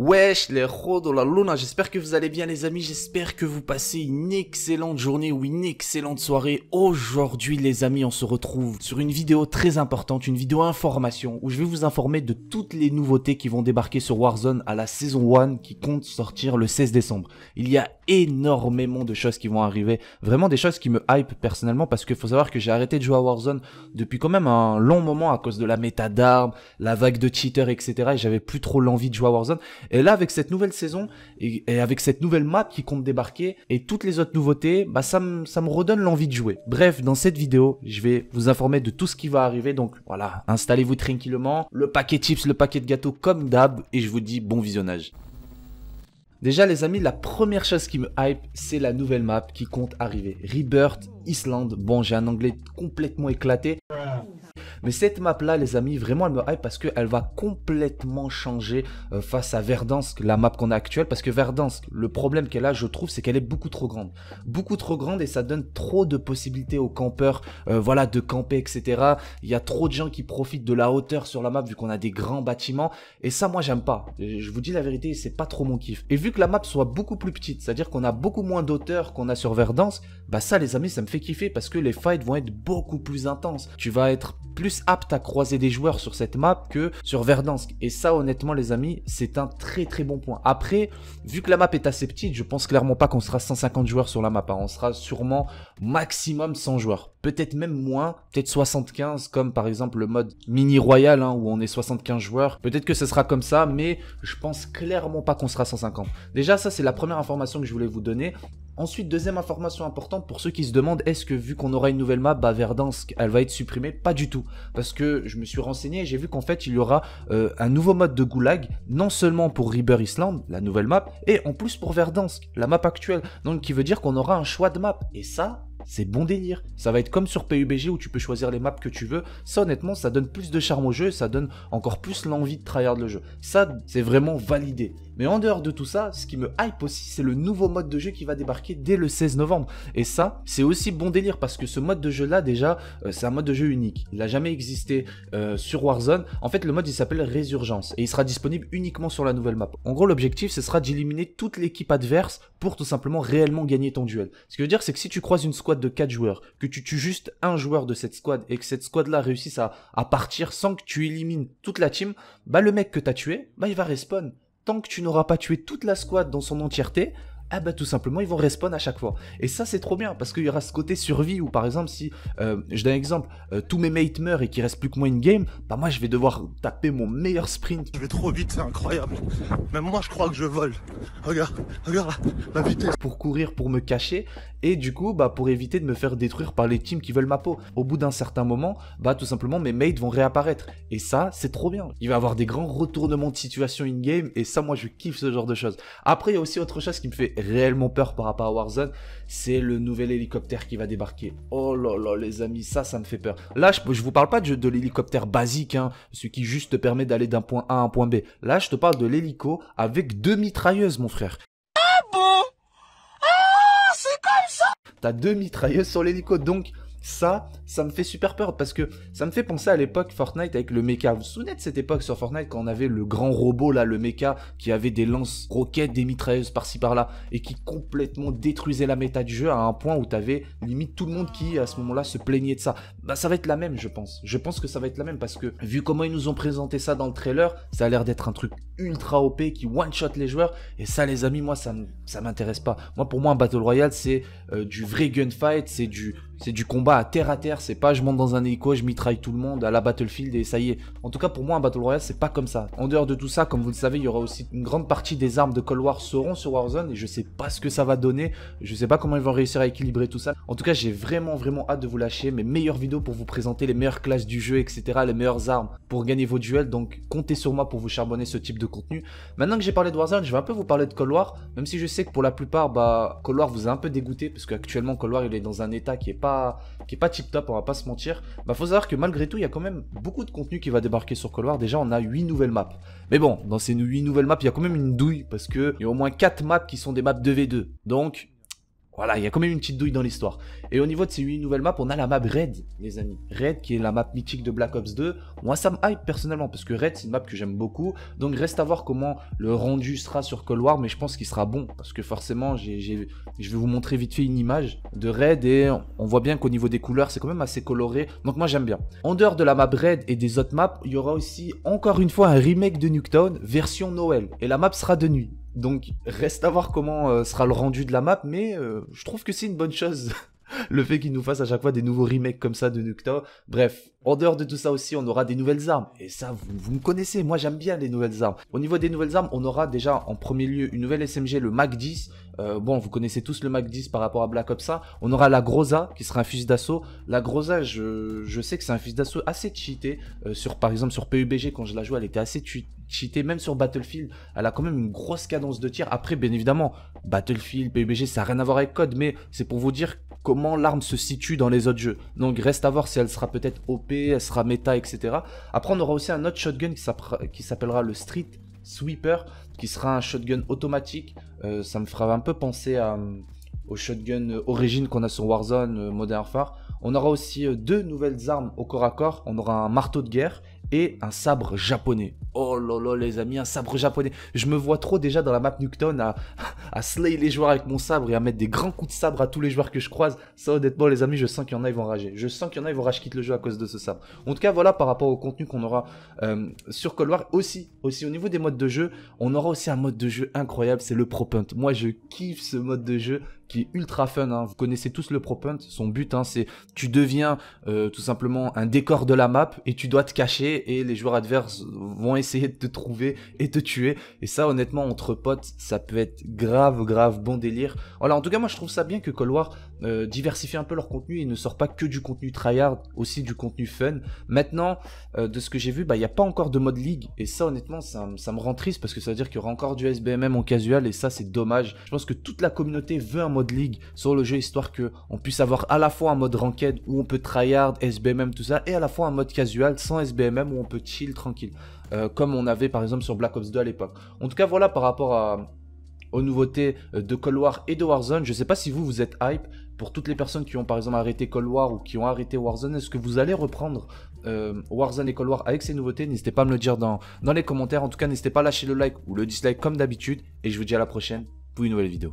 Wesh, les de la luna, j'espère que vous allez bien les amis, j'espère que vous passez une excellente journée ou une excellente soirée. Aujourd'hui les amis, on se retrouve sur une vidéo très importante, une vidéo information, où je vais vous informer de toutes les nouveautés qui vont débarquer sur Warzone à la saison 1 qui compte sortir le 16 décembre. Il y a énormément de choses qui vont arriver, vraiment des choses qui me hype personnellement parce que faut savoir que j'ai arrêté de jouer à Warzone depuis quand même un long moment à cause de la méta d'armes, la vague de cheaters, etc. Et j'avais plus trop l'envie de jouer à Warzone. Et là, avec cette nouvelle saison et, avec cette nouvelle map qui compte débarquer et toutes les autres nouveautés, bah, ça me redonne l'envie de jouer. Bref, dans cette vidéo, je vais vous informer de tout ce qui va arriver. Donc voilà, installez-vous tranquillement. Le paquet chips, le paquet de gâteaux comme d'hab. Et je vous dis bon visionnage. Déjà les amis, la première chose qui me hype, c'est la nouvelle map qui compte arriver. Rebirth Island. Bon, j'ai un anglais complètement éclaté. Mais cette map-là, les amis, vraiment, elle me hype parce qu'elle va complètement changer euh, face à Verdansk, la map qu'on a actuelle. Parce que Verdansk, le problème qu'elle a, je trouve, c'est qu'elle est beaucoup trop grande. Beaucoup trop grande et ça donne trop de possibilités aux campeurs, euh, voilà, de camper, etc. Il y a trop de gens qui profitent de la hauteur sur la map vu qu'on a des grands bâtiments. Et ça, moi, j'aime pas. Je vous dis la vérité, c'est pas trop mon kiff. Et vu que la map soit beaucoup plus petite, c'est-à-dire qu'on a beaucoup moins d'auteur qu'on a sur Verdansk, bah ça, les amis, ça me fait kiffer parce que les fights vont être beaucoup plus intenses. Tu vas être plus apte à croiser des joueurs sur cette map que sur Verdansk. Et ça, honnêtement, les amis, c'est un très très bon point. Après, vu que la map est assez petite, je pense clairement pas qu'on sera 150 joueurs sur la map. Hein. On sera sûrement maximum 100 joueurs. Peut-être même moins, peut-être 75, comme par exemple le mode mini royal hein, où on est 75 joueurs. Peut-être que ce sera comme ça, mais je pense clairement pas qu'on sera 150. Déjà, ça c'est la première information que je voulais vous donner. Ensuite, deuxième information importante pour ceux qui se demandent est-ce que vu qu'on aura une nouvelle map, bah, Verdansk, elle va être supprimée Pas du tout, parce que je me suis renseigné et j'ai vu qu'en fait il y aura euh, un nouveau mode de goulag, non seulement pour River Island, la nouvelle map, et en plus pour Verdansk, la map actuelle. Donc qui veut dire qu'on aura un choix de map. Et ça, c'est bon délire. Ça va être comme sur PUBG où tu peux choisir les maps que tu veux. Ça, honnêtement, ça donne plus de charme au jeu ça donne encore plus l'envie de tryhard le jeu. Ça, c'est vraiment validé. Mais en dehors de tout ça, ce qui me hype aussi, c'est le nouveau mode de jeu qui va débarquer dès le 16 novembre. Et ça, c'est aussi bon délire parce que ce mode de jeu-là, déjà, euh, c'est un mode de jeu unique. Il n'a jamais existé euh, sur Warzone. En fait, le mode, il s'appelle Résurgence et il sera disponible uniquement sur la nouvelle map. En gros, l'objectif, ce sera d'éliminer toute l'équipe adverse pour tout simplement réellement gagner ton duel. Ce que je veux dire, c'est que si tu croises une squad de 4 joueurs, que tu tues juste un joueur de cette squad et que cette squad-là réussisse à, à, partir sans que tu élimines toute la team, bah le mec que t'as tué, bah il va respawn. Tant que tu n'auras pas tué toute la squad dans son entièreté, ah bah tout simplement ils vont respawn à chaque fois. Et ça c'est trop bien parce qu'il y aura ce côté survie où par exemple si euh, je donne un exemple, euh, tous mes mates meurent et qu'il reste plus que moi une game, bah moi je vais devoir taper mon meilleur sprint. Je vais trop vite, c'est incroyable. Même moi je crois que je vole. Regarde, regarde la vitesse. Pour courir, pour me cacher et du coup bah pour éviter de me faire détruire par les teams qui veulent ma peau. Au bout d'un certain moment, bah tout simplement mes mates vont réapparaître et ça c'est trop bien. Il va y avoir des grands retournements de situation in game et ça moi je kiffe ce genre de choses. Après il y a aussi autre chose qui me fait réellement peur par rapport à Warzone, c'est le nouvel hélicoptère qui va débarquer. Oh là là, les amis, ça, ça me fait peur. Là, je, vous parle pas de, de l'hélicoptère basique, hein, ce qui juste te permet d'aller d'un point A à un point B. Là, je te parle de l'hélico avec deux mitrailleuses, mon frère. Ah bon Ah, c'est comme ça T'as deux mitrailleuses sur l'hélico, donc ça, ça me fait super peur parce que ça me fait penser à l'époque Fortnite avec le mecha. Vous vous souvenez de cette époque sur Fortnite quand on avait le grand robot là, le mecha, qui avait des lances-roquettes, des mitrailleuses par-ci par-là et qui complètement détruisait la méta du jeu à un point où t'avais limite tout le monde qui à ce moment-là se plaignait de ça. Bah ça va être la même, je pense. Je pense que ça va être la même parce que vu comment ils nous ont présenté ça dans le trailer, ça a l'air d'être un truc ultra OP qui one-shot les joueurs et ça, les amis, moi ça m'intéresse pas. Moi pour moi, un Battle Royale c'est euh, du vrai gunfight, c'est du c'est du combat à terre à terre, c'est pas je monte dans un hélico, je mitraille tout le monde à la Battlefield et ça y est. En tout cas, pour moi, un Battle Royale, c'est pas comme ça. En dehors de tout ça, comme vous le savez, il y aura aussi une grande partie des armes de Cold War seront sur Warzone et je sais pas ce que ça va donner. Je sais pas comment ils vont réussir à équilibrer tout ça. En tout cas, j'ai vraiment, vraiment hâte de vous lâcher mes meilleures vidéos pour vous présenter les meilleures classes du jeu, etc., les meilleures armes pour gagner vos duels. Donc, comptez sur moi pour vous charbonner ce type de contenu. Maintenant que j'ai parlé de Warzone, je vais un peu vous parler de Cold War, même si je sais que pour la plupart, bah, Cold War vous a un peu dégoûté parce qu'actuellement, Cold War, il est dans un état qui est pas qui est pas tip top, on va pas se mentir, bah faut savoir que malgré tout, il y a quand même beaucoup de contenu qui va débarquer sur War Déjà, on a 8 nouvelles maps. Mais bon, dans ces 8 nouvelles maps, il y a quand même une douille parce que il y a au moins 4 maps qui sont des maps 2v2. Donc, voilà, il y a quand même une petite douille dans l'histoire. Et au niveau de ces 8 nouvelles maps, on a la map Red, les amis. Red, qui est la map mythique de Black Ops 2. Moi, ça me hype personnellement, parce que Red, c'est une map que j'aime beaucoup. Donc, reste à voir comment le rendu sera sur Cold War, mais je pense qu'il sera bon. Parce que forcément, je vais vous montrer vite fait une image de Red, et on voit bien qu'au niveau des couleurs, c'est quand même assez coloré. Donc, moi, j'aime bien. En dehors de la map Red et des autres maps, il y aura aussi, encore une fois, un remake de Nuketown, version Noël. Et la map sera de nuit. Donc reste à voir comment euh, sera le rendu de la map, mais euh, je trouve que c'est une bonne chose. le fait qu'ils nous fassent à chaque fois des nouveaux remakes comme ça de Nukta. Bref, en dehors de tout ça aussi, on aura des nouvelles armes. Et ça, vous, vous me connaissez, moi j'aime bien les nouvelles armes. Au niveau des nouvelles armes, on aura déjà en premier lieu une nouvelle SMG, le MAC 10, euh, bon, vous connaissez tous le Mac 10 par rapport à Black Ops. Ça. On aura la Groza qui sera un fusil d'assaut. La Groza, je, sais que c'est un fusil d'assaut assez cheaté. Euh, sur, par exemple, sur PUBG, quand je la joue, elle était assez cheatée. Même sur Battlefield, elle a quand même une grosse cadence de tir. Après, bien évidemment, Battlefield, PUBG, ça n'a rien à voir avec Code, mais c'est pour vous dire comment l'arme se situe dans les autres jeux. Donc, reste à voir si elle sera peut-être OP, elle sera méta, etc. Après, on aura aussi un autre shotgun qui s'appellera le Street Sweeper, qui sera un shotgun automatique. Euh, ça me fera un peu penser euh, au shotgun origine qu'on a sur Warzone, euh, Modern Warfare. On aura aussi deux nouvelles armes au corps à corps. On aura un marteau de guerre et un sabre japonais. Oh là là les amis, un sabre japonais. Je me vois trop déjà dans la map Nuketown à, à slay les joueurs avec mon sabre et à mettre des grands coups de sabre à tous les joueurs que je croise. Ça honnêtement les amis, je sens qu'il y en a ils vont rager. Je sens qu'il y en a ils vont rage quitte le jeu à cause de ce sabre. En tout cas voilà par rapport au contenu qu'on aura euh, sur Colwar aussi. Aussi au niveau des modes de jeu, on aura aussi un mode de jeu incroyable, c'est le Pro Punt. Moi je kiffe ce mode de jeu qui est ultra fun. Hein. Vous connaissez tous le propunt. Son but, hein, c'est tu deviens euh, tout simplement un décor de la map et tu dois te cacher et les joueurs adverses vont essayer de te trouver et te tuer. Et ça, honnêtement, entre potes, ça peut être grave, grave bon délire. Voilà, en tout cas, moi, je trouve ça bien que Cold War euh, diversifier un peu leur contenu. et ne sort pas que du contenu tryhard, aussi du contenu fun. Maintenant, euh, de ce que j'ai vu, bah, il bah, n'y a pas encore de mode league. Et ça, honnêtement, ça, me rend triste parce que ça veut dire qu'il y aura encore du SBMM en casual. Et ça, c'est dommage. Je pense que toute la communauté veut un mode league sur le jeu histoire que on puisse avoir à la fois un mode ranked où on peut tryhard, SBMM, tout ça, et à la fois un mode casual sans SBMM où on peut chill tranquille. Euh, comme on avait par exemple sur Black Ops 2 à l'époque. En tout cas, voilà par rapport à, aux nouveautés euh, de Cold War et de Warzone. Je ne sais pas si vous, vous êtes hype. Pour toutes les personnes qui ont par exemple arrêté Cold War ou qui ont arrêté Warzone, est-ce que vous allez reprendre euh, Warzone et Cold War avec ces nouveautés N'hésitez pas à me le dire dans, dans les commentaires. En tout cas, n'hésitez pas à lâcher le like ou le dislike comme d'habitude. Et je vous dis à la prochaine pour une nouvelle vidéo.